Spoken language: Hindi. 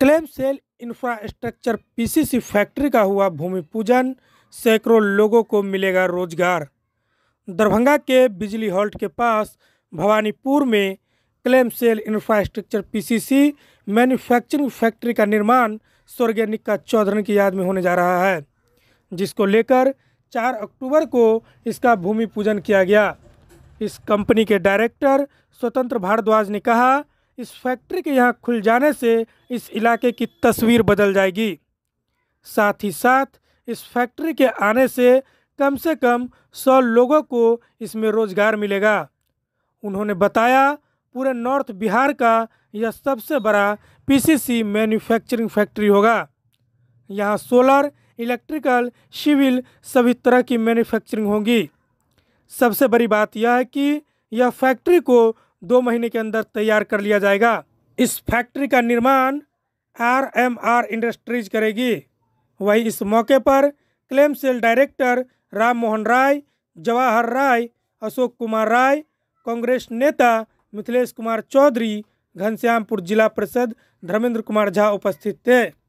claim cell infrastructure PCC factory का हुआ भूमि पूजन सैकड़ों लोगों को मिलेगा रोजगार दरभंगा के बिजली हॉल्ट के पास भवानीपुर में claim cell infrastructure PCC manufacturing factory का निर्माण स्वर्गीय निक्का चौधरी की याद में होने जा रहा है जिसको लेकर 4 अक्टूबर को इसका भूमि पूजन किया गया इस कंपनी के डायरेक्टर स्वतंत्र भारद्वाज ने कहा इस फैक्ट्री के यहाँ खुल जाने से इस इलाके की तस्वीर बदल जाएगी साथ ही साथ इस फैक्ट्री के आने से कम से कम सौ लोगों को इसमें रोज़गार मिलेगा उन्होंने बताया पूरे नॉर्थ बिहार का यह सबसे बड़ा पीसीसी मैन्युफैक्चरिंग फैक्ट्री होगा यहाँ सोलर इलेक्ट्रिकल सिविल सभी तरह की मैन्युफैक्चरिंग होगी सबसे बड़ी बात यह है कि यह फैक्ट्री को दो महीने के अंदर तैयार कर लिया जाएगा इस फैक्ट्री का निर्माण आर एम आर इंडस्ट्रीज करेगी वहीं इस मौके पर claim cell director Ram Mohan Rai Jawahar Rai Ashok Kumar Rai Congress नेता मिथिलेश कुमार चौधरी घनश्यामपुर जिला परिषद धर्मेंद्र कुमार झा उपस्थित थे